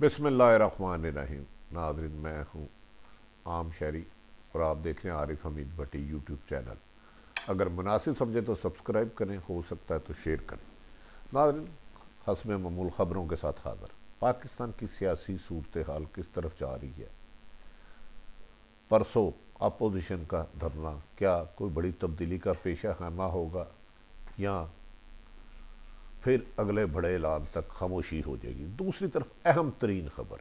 बिसमीम नाजरन मैं हूँ आम शहरी और आप देख रहे हैं आरिफ हमीद भट्टी यूट्यूब चैनल अगर मुनासिब समझे तो सब्सक्राइब करें हो सकता है तो शेयर करें नाजरन हसम ममूल ख़बरों के साथ हाजिर पाकिस्तान की सियासी सूरत हाल किस तरफ जा रही है परसों अपोजिशन का धरना क्या कोई बड़ी तब्दीली का पेशा खाना होगा या फिर अगले बड़े ऐलान तक खामोशी हो जाएगी दूसरी तरफ अहम तरीन खबर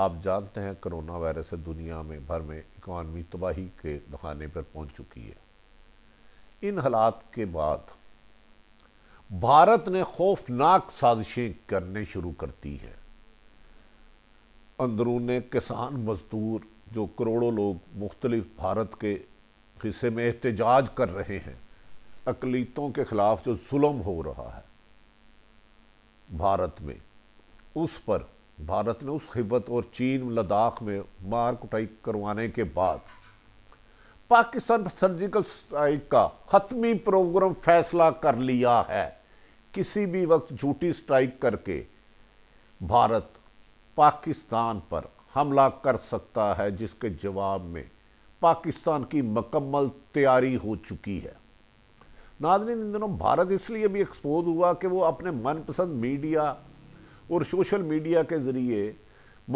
आप जानते हैं करोना वायरस से दुनिया में भर में इकॉनमी तबाही के दखाने पर पहुंच चुकी है इन हालात के बाद भारत ने खौफनाक साजिशें करने शुरू करती हैं अंदरून किसान मजदूर जो करोड़ों लोग मुख्तलिफ भारत के हिस्से में एहतजाज कर रहे हैं अकलीतों के ख़िलाफ़ जो जुल्म हो रहा है भारत में उस पर भारत ने उस हिब्बत और चीन लद्दाख में मार कुटाई करवाने के बाद पाकिस्तान पर सर्जिकल स्ट्राइक का हतमी प्रोग्राम फैसला कर लिया है किसी भी वक्त झूठी स्ट्राइक करके भारत पाकिस्तान पर हमला कर सकता है जिसके जवाब में पाकिस्तान की मकम्मल तैयारी हो चुकी है नाजरीन इन दिनों भारत इसलिए भी एक्सपोज हुआ कि वो अपने मनपसंद मीडिया और सोशल मीडिया के ज़रिए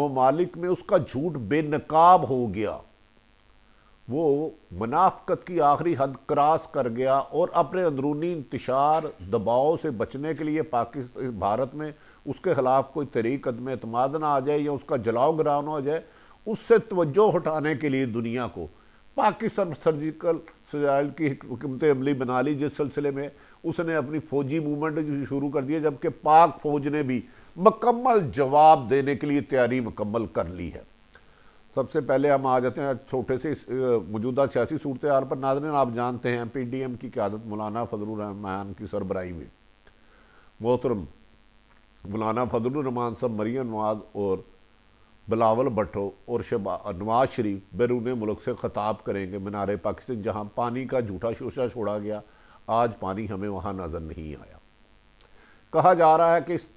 ममालिक में उसका झूठ बेनकाब हो गया वो मुनाफ्त की आखिरी हद क्रॉस कर गया और अपने अंदरूनी इंतशार दबाव से बचने के लिए पाकिस्तान भारत में उसके ख़िलाफ़ कोई तरीक कदम अतमाद ना आ जाए या उसका जलाओ गिराव हो जाए उससे तवज्जो हटाने के लिए दुनिया को पाकिस्तान सर्जिकल सजाइल की हमत अमली बना ली जिस सिलसिले में उसने अपनी फौजी मूवमेंट शुरू कर दिया जबकि पाक फौज ने भी मकम्मल जवाब देने के लिए तैयारी मुकम्मल कर ली है सबसे पहले हम आ जाते हैं छोटे से मौजूदा सियासी सूरत हाल पर नाजरन आप जानते हैं पी डी एम की क्यादत मौलाना फजलान की सरबराही में मोहतरम मौलाना फजलरहमान सब मरियन नवाज और बिलावल भट्टो और शबा नवाज शरीफ बैरून मुल्क से ख़ताब करेंगे मीनार पाकिस्तान जहाँ पानी का झूठा शोशा छोड़ा गया आज पानी हमें वहाँ नज़र नहीं आया कहा जा रहा है कि इस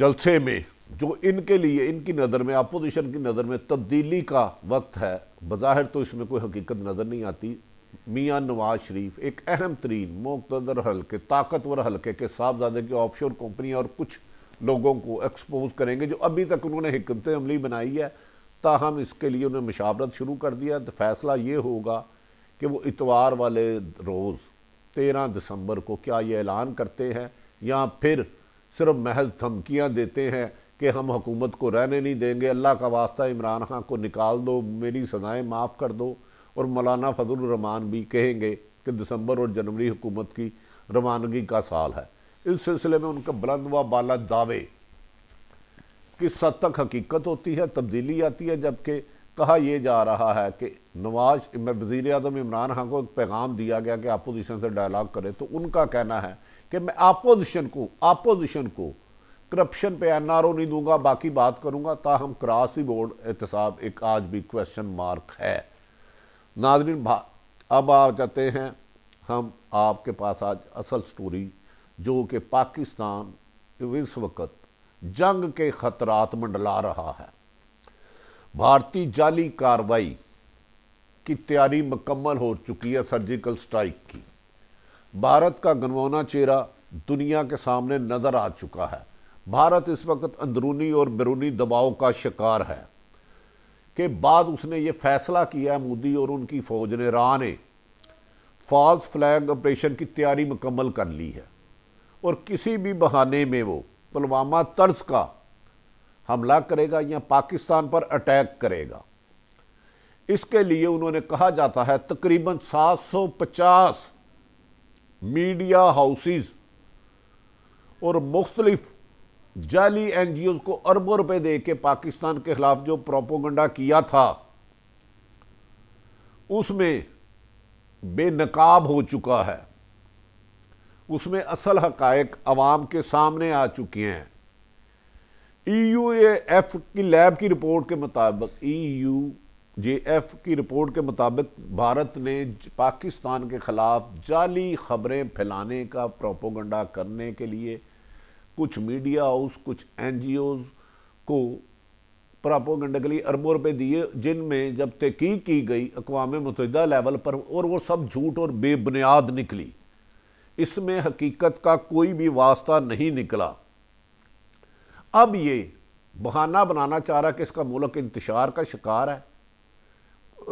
जलसे में जो इनके लिए इनकी नज़र में अपोजिशन की नज़र में तब्दीली का वक्त है बज़ाहिर तो इसमें कोई हकीकत नज़र नहीं आती मियाँ नवाज शरीफ एक अहम तरीन मकतदर हल्के ताकतवर हल्के के साहबजादे के ऑफशोर कंपनियाँ और कुछ लोगों को एक्सपोज करेंगे जो अभी तक उन्होंने हमत अमली बनाई है ताहम इसके लिए उन्होंने मशावरत शुरू कर दिया तो फैसला ये होगा कि वो इतवार वाले रोज़ तेरह दिसंबर को क्या ये ऐलान करते हैं या फिर सिर्फ महज धमकियाँ देते हैं कि हम हुकूमत को रहने नहीं देंगे अल्लाह का वास्ता इमरान खां को निकाल दो मेरी सज़ाएँ माफ़ कर दो और मौलाना फजल भी कहेंगे कि दिसंबर और जनवरी हुकूमत की रवानगी का साल है इस सिलसिले में उनका बुलंद व बाला दावे कि सद तक हकीकत होती है तब्दीली आती है जबकि कहा यह जा रहा है कि नवाज वजीर अजम इमरान खान को एक पैगाम दिया गया कि अपोजिशन से डायलाग करें तो उनका कहना है कि मैं अपोजिशन को अपोजिशन को करप्शन पे एन आर ओ नहीं दूंगा बाकी बात करूंगा ताहम क्रॉस दी बोर्ड एहतसाब एक आज भी क्वेश्चन मार्क है नाजरीन अब आ जाते हैं हम आपके पास आज असल स्टोरी जो कि पाकिस्तान इस वक्त जंग के खतरात मंडला रहा है भारतीय जाली कार्रवाई की तैयारी मुकम्मल हो चुकी है सर्जिकल स्ट्राइक की भारत का गनवाना चेहरा दुनिया के सामने नज़र आ चुका है भारत इस वक्त अंदरूनी और बैरूनी दबाव का शिकार है के बाद उसने ये फैसला किया है मोदी और उनकी फ़ौज ने रा ने फॉल्स फ्लैग ऑपरेशन की तैयारी मुकम्मल कर ली है और किसी भी बहाने में वो पुलवामा तर्ज का हमला करेगा या पाकिस्तान पर अटैक करेगा इसके लिए उन्होंने कहा जाता है तकरीबन 750 मीडिया हाउसेस और मुख्तलिफ जाली एन को अरबों रुपए दे के पाकिस्तान के खिलाफ जो प्रोपोगंडा किया था उसमें बेनकाब हो चुका है उसमें असल हकायक अवाम के सामने आ चुके हैं ई यू एफ की लैब की रिपोर्ट के मुताबिक ई यू जे एफ की रिपोर्ट के मुताबिक भारत ने पाकिस्तान के ख़िलाफ़ जाली खबरें फैलाने का प्रोपोगंडा करने के लिए कुछ मीडिया हाउस कुछ एन जी ओज़ को प्रोपोगंडा के लिए अरबों रुपये दिए जिनमें जब तहकीक की गई अकवा मुतहदा लेवल पर और वो सब झूठ और बेबुनियाद निकली इसमें हकीकत का कोई भी वास्ता नहीं निकला अब ये बहाना बनाना चाह रहा कि इसका मुल्क इंतशार का शिकार है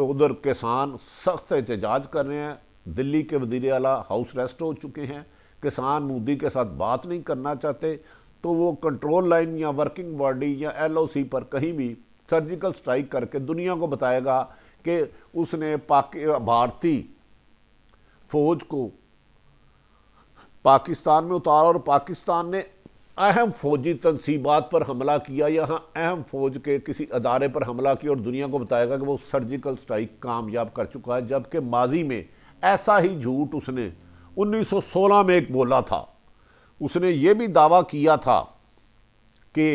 उधर किसान सख्त एहतजाज कर रहे हैं दिल्ली के वजीर अला हाउस रेस्ट हो चुके हैं किसान मोदी के साथ बात नहीं करना चाहते तो वो कंट्रोल लाइन या वर्किंग बॉडी या एलओसी पर कहीं भी सर्जिकल स्ट्राइक करके दुनिया को बताएगा कि उसने पाकि भारतीय फौज को पाकिस्तान में उतारा और पाकिस्तान ने अहम फौजी तनसीबात पर हमला किया यहाँ अहम फौज के किसी अदारे पर हमला किया और दुनिया को बताएगा कि वो सर्जिकल स्ट्राइक कामयाब कर चुका है जबकि माजी में ऐसा ही झूठ उसने 1916 में एक बोला था उसने ये भी दावा किया था कि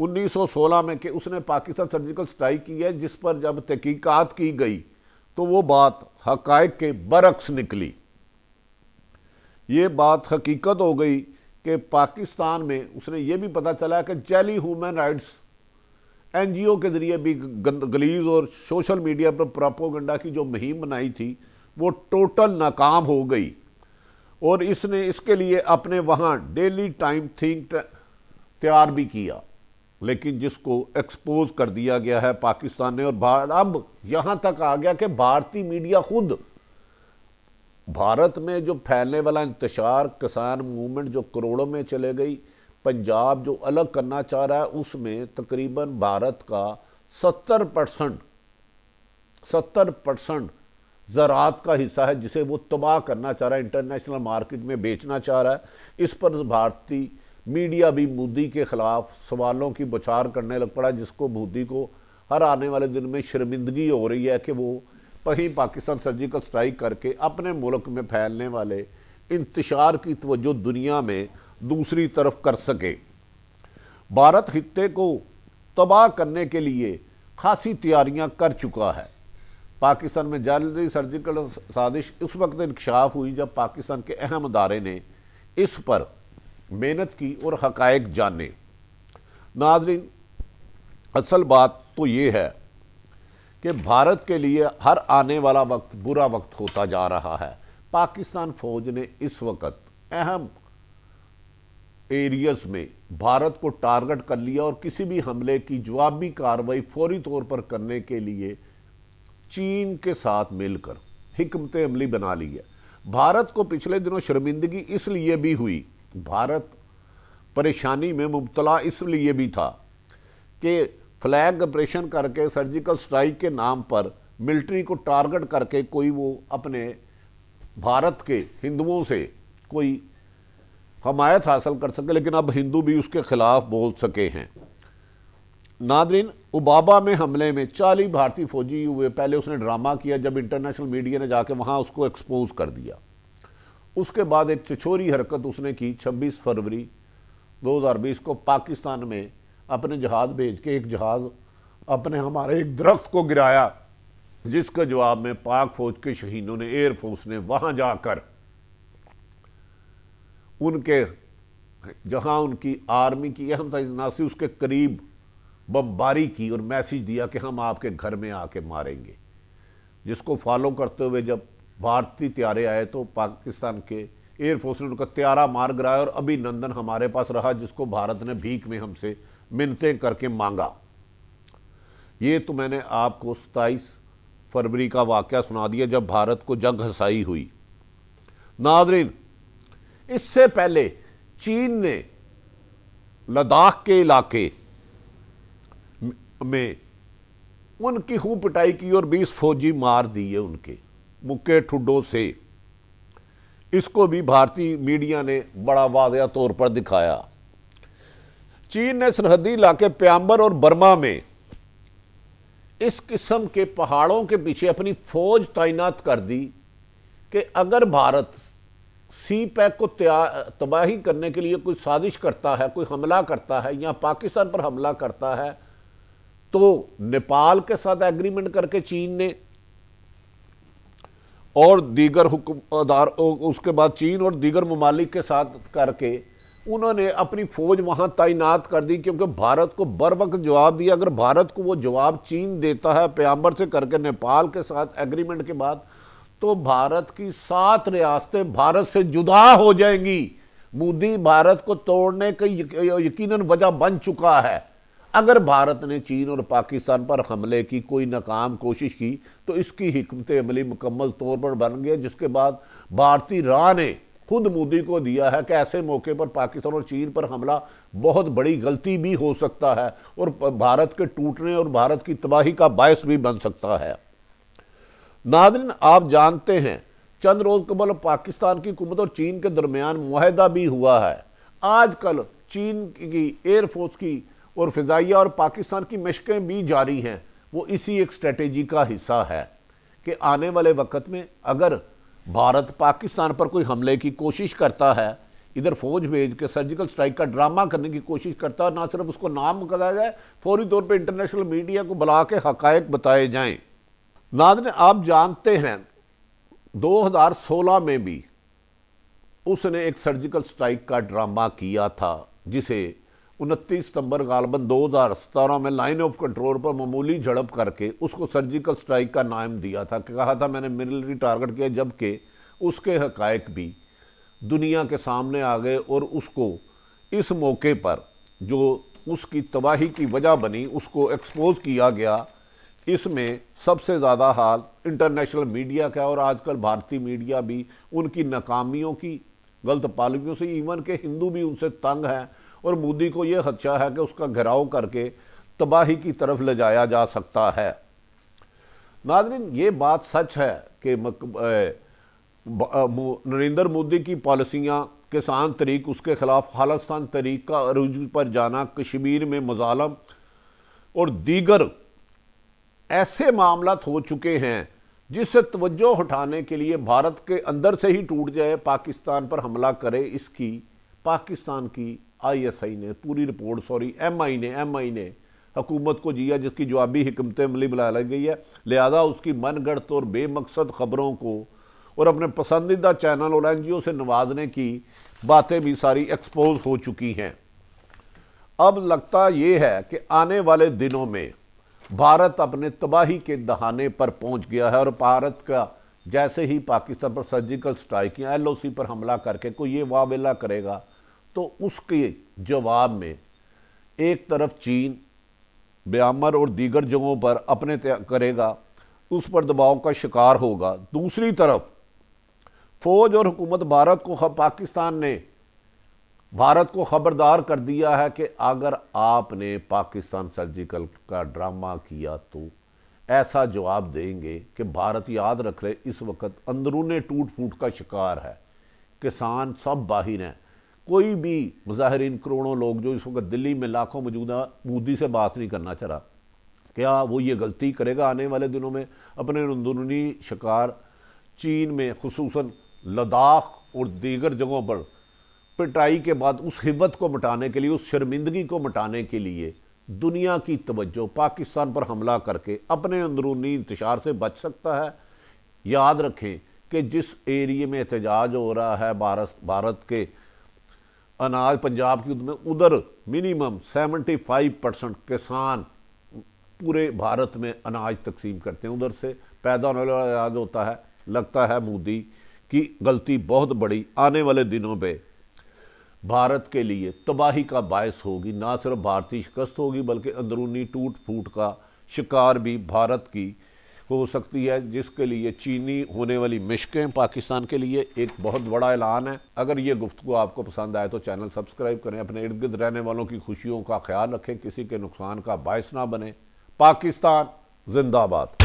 1916 में कि उसने पाकिस्तान सर्जिकल स्ट्राइक की है जिस पर जब तहकीक़त की गई तो वो बात हक के बरक्स निकली ये बात हकीकत हो गई कि पाकिस्तान में उसने ये भी पता चला कि जेली ह्यूमन राइट्स एनजीओ के ज़रिए भी गलीज और सोशल मीडिया पर प्रापोगंडा की जो मुहिम बनाई थी वो टोटल नाकाम हो गई और इसने इसके लिए अपने वहाँ डेली टाइम थिंक तैयार भी किया लेकिन जिसको एक्सपोज कर दिया गया है पाकिस्तान ने और अब यहाँ तक आ गया कि भारतीय मीडिया खुद भारत में जो फैलने वाला इंतशार किसान मूवमेंट जो करोड़ों में चले गई पंजाब जो अलग करना चाह रहा है उसमें तकरीबन भारत का सत्तर परसेंट सत्तर परसेंट ज़रात का हिस्सा है जिसे वो तबाह करना चाह रहा है इंटरनेशनल मार्केट में बेचना चाह रहा है इस पर भारतीय मीडिया भी मोदी के ख़िलाफ़ सवालों की बुछार करने लग पड़ा जिसको मोदी को हर आने वाले दिन में शर्मिंदगी हो रही है कि वो वहीं पाकिस्तान सर्जिकल स्ट्राइक करके अपने मुल्क में फैलने वाले इंतशार की तवज्जो दुनिया में दूसरी तरफ कर सके भारत खत्े को तबाह करने के लिए खासी तैयारियां कर चुका है पाकिस्तान में जारी सर्जिकल साजिश उस वक्त इंकशाफ हुई जब पाकिस्तान के अहम अदारे ने इस पर मेहनत की और हकायक जाने नाजरीन असल बात तो ये है कि भारत के लिए हर आने वाला वक्त बुरा वक्त होता जा रहा है पाकिस्तान फौज ने इस वक्त अहम एरियाज में भारत को टारगेट कर लिया और किसी भी हमले की जवाबी कार्रवाई फौरी तौर पर करने के लिए चीन के साथ मिलकर हमत अमली बना ली है भारत को पिछले दिनों शर्मिंदगी इसलिए भी हुई भारत परेशानी में मुबतला इसलिए भी था कि फ्लैग ऑपरेशन करके सर्जिकल स्ट्राइक के नाम पर मिलिट्री को टारगेट करके कोई वो अपने भारत के हिंदुओं से कोई हमायत हासिल कर सके लेकिन अब हिंदू भी उसके खिलाफ बोल सके हैं नादरीन उबाबा में हमले में चालीस भारतीय फौजी हुए पहले उसने ड्रामा किया जब इंटरनेशनल मीडिया ने जाके वहाँ उसको एक्सपोज कर दिया उसके बाद एक छिछोरी हरकत उसने की 26 फरवरी 2020 को पाकिस्तान में अपने जहाज भेज के एक जहाज अपने हमारे एक दरख्त को गिराया जिसका जवाब में पाक फौज के शहीदों ने एयरफोर्स ने वहां जाकर उनके जहां उनकी आर्मी की अहम तनासी उसके करीब बमबारी की और मैसेज दिया कि हम आपके घर में आके मारेंगे जिसको फॉलो करते हुए जब भारतीय त्यारे आए तो पाकिस्तान के एयरफोर्स ने उनका त्यारा मार गिराया और अभिनंदन हमारे पास रहा जिसको भारत ने भीख में हमसे मिनतें करके मांगा ये तो मैंने आपको सताईस फरवरी का वाक़ सुना दिया जब भारत को जंग हसाई हुई नादरीन इससे पहले चीन ने लद्दाख के इलाके में उनकी खूब पिटाई की और 20 फौजी मार दिए उनके मुक्के ठुड्डों से इसको भी भारतीय मीडिया ने बड़ा वाजह तौर पर दिखाया चीन ने सरहदी इलाके प्याम्बर और बर्मा में इस किस्म के पहाड़ों के पीछे अपनी फौज तैनात कर दी कि अगर भारत सी पैक को तबाही करने के लिए कोई साजिश करता है कोई हमला करता है या पाकिस्तान पर हमला करता है तो नेपाल के साथ एग्रीमेंट करके चीन ने और दीगर हुक्म उसके बाद चीन और दीगर ममालिक के साथ करके उन्होंने अपनी फौज वहां तैनात कर दी क्योंकि भारत को बर वक्त जवाब दिया अगर भारत को वो जवाब चीन देता है प्याम्बर से करके नेपाल के साथ एग्रीमेंट के बाद तो भारत की सात रियासतें भारत से जुदा हो जाएंगी मोदी भारत को तोड़ने का यकीनन वजह बन चुका है अगर भारत ने चीन और पाकिस्तान पर हमले की कोई नाकाम कोशिश की तो इसकी हमत अमली मुकम्मल तौर पर बन गया जिसके बाद भारतीय राह ने खुद मोदी को दिया है कि ऐसे मौके पर पाकिस्तान और चीन पर हमला बहुत बड़ी गलती भी हो सकता है और भारत के टूटने और भारत की तबाही का बायस भी बन सकता है नादरीन आप जानते हैं चंद रोज कबल पाकिस्तान की हुकूमत और चीन के दरमियान माहदा भी हुआ है आजकल चीन की एयरफोर्स की और फ़िज़ाइया और पाकिस्तान की मशकें भी जारी हैं वो इसी एक स्ट्रेटेजी का हिस्सा है कि आने वाले वक्त में अगर भारत पाकिस्तान पर कोई हमले की कोशिश करता है इधर फौज भेज के सर्जिकल स्ट्राइक का ड्रामा करने की कोशिश करता है ना सिर्फ उसको नाम बताया जाए फौरी तौर पर इंटरनेशनल मीडिया को बुला के हकायक बताए जाएं ने आप जानते हैं 2016 में भी उसने एक सर्जिकल स्ट्राइक का ड्रामा किया था जिसे उनतीस सितंबर गालबन 2017 में लाइन ऑफ कंट्रोल पर मामूली झड़प करके उसको सर्जिकल स्ट्राइक का नाम दिया था कहा था मैंने मिलिट्री टारगेट किया जबकि उसके हकायक भी दुनिया के सामने आ गए और उसको इस मौके पर जो उसकी तबाही की वजह बनी उसको एक्सपोज किया गया इसमें सबसे ज़्यादा हाल इंटरनेशनल मीडिया का और आजकल भारतीय मीडिया भी उनकी नाकामियों की गलत पालियों से इवन के हिंदू भी उनसे तंग हैं और मोदी को ये खदशा है कि उसका घेराव करके तबाही की तरफ ले जाया जा सकता है नादरीन ये बात सच है कि नरेंद्र मोदी की पॉलिसियाँ किसान तरीक उसके खिलाफ खालिस्तान तरीक का अरूज पर जाना कश्मीर में मजालम और दीगर ऐसे मामला हो चुके हैं जिससे तवज्जो हटाने के लिए भारत के अंदर से ही टूट जाए पाकिस्तान पर हमला करे इसकी पाकिस्तान की आई एस आई ने पूरी रिपोर्ट सॉरी एम आई ने एम आई ने हकूमत को जिया जिसकी जवाबी हमत अमली बुला लाई गई है लिहाजा उसकी मनगढ़ और बेमकसद खबरों को और अपने पसंदीदा चैनल और एन जी ओ से नवाजने की बातें भी सारी एक्सपोज हो चुकी हैं अब लगता ये है कि आने वाले दिनों में भारत अपने तबाही के दहाने पर पहुंच गया है और भारत का जैसे ही पाकिस्तान पर सर्जिकल स्ट्राइक या एल पर हमला करके कोई ये वावेला करेगा तो उसके जवाब में एक तरफ चीन ब्यामर और दीगर जगहों पर अपने करेगा उस पर दबाव का शिकार होगा दूसरी तरफ फौज और हुकूमत भारत को पाकिस्तान ने भारत को ख़बरदार कर दिया है कि अगर आपने पाकिस्तान सर्जिकल का ड्रामा किया तो ऐसा जवाब देंगे कि भारत याद रख रहे इस वक्त अंदरूनी टूट फूट का शिकार है किसान सब बाहिर हैं कोई भी मुजाहरीन करोड़ों लोग जो इस वक्त दिल्ली में लाखों मौजूदा मोदी से बात नहीं करना चाह रहा क्या वो ये गलती करेगा आने वाले दिनों में अपने अंदरूनी शिकार चीन में खसूस लद्दाख और दीगर जगहों पर पिटाई के बाद उस हिब्बत को मटाने के लिए उस शर्मिंदगी को मिटाने के लिए दुनिया की तवज्जो पाकिस्तान पर हमला करके अपने अंदरूनी इंतजार से बच सकता है याद रखें कि जिस एरिए में एहतजाज हो रहा है भारत भारत के अनाज पंजाब की में उधर मिनिमम 75 परसेंट किसान पूरे भारत में अनाज तकसीम करते हैं उधर से पैदा होने वाला अनाज होता है लगता है मोदी की गलती बहुत बड़ी आने वाले दिनों में भारत के लिए तबाही का बायस होगी ना सिर्फ भारतीय शिकस्त होगी बल्कि अंदरूनी टूट फूट का शिकार भी भारत की हो सकती है जिसके लिए चीनी होने वाली मिशकें पाकिस्तान के लिए एक बहुत बड़ा ऐलान है अगर ये गुफ्तु आपको पसंद आए तो चैनल सब्सक्राइब करें अपने इर्द गिर्द रहने वालों की खुशियों का ख्याल रखें किसी के नुकसान का बायस ना बने पाकिस्तान जिंदाबाद